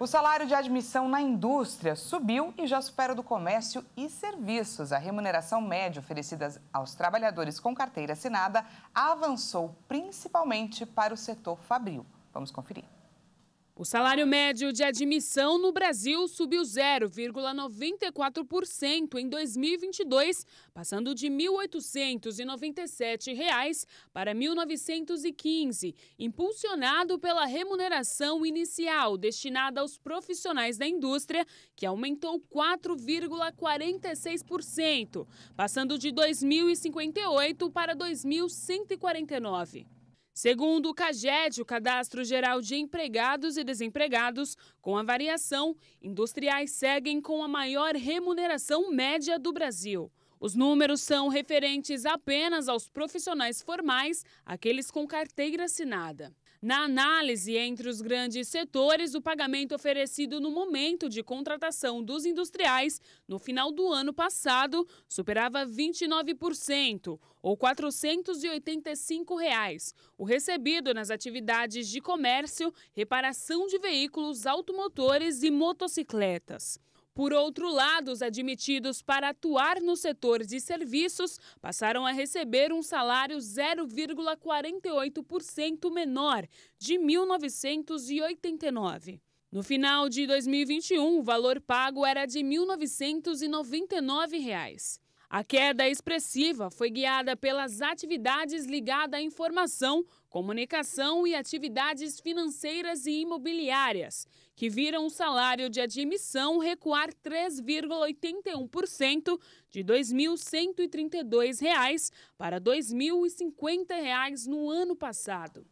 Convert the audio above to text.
O salário de admissão na indústria subiu e já supera o do comércio e serviços. A remuneração média oferecida aos trabalhadores com carteira assinada avançou principalmente para o setor fabril. Vamos conferir. O salário médio de admissão no Brasil subiu 0,94% em 2022, passando de R$ 1.897 reais para R$ 1.915, impulsionado pela remuneração inicial destinada aos profissionais da indústria, que aumentou 4,46%, passando de R$ 2.058 para R$ 2.149. Segundo o CAGED, o Cadastro Geral de Empregados e Desempregados, com a variação, industriais seguem com a maior remuneração média do Brasil. Os números são referentes apenas aos profissionais formais, aqueles com carteira assinada. Na análise entre os grandes setores, o pagamento oferecido no momento de contratação dos industriais no final do ano passado superava 29%, ou R$ 485. Reais. O recebido nas atividades de comércio, reparação de veículos automotores e motocicletas. Por outro lado, os admitidos para atuar no setor de serviços passaram a receber um salário 0,48% menor, de 1989. No final de 2021, o valor pago era de R$ 1.999. Reais. A queda expressiva foi guiada pelas atividades ligadas à informação, comunicação e atividades financeiras e imobiliárias, que viram o salário de admissão recuar 3,81% de R$ 2.132 para R$ 2.050 no ano passado.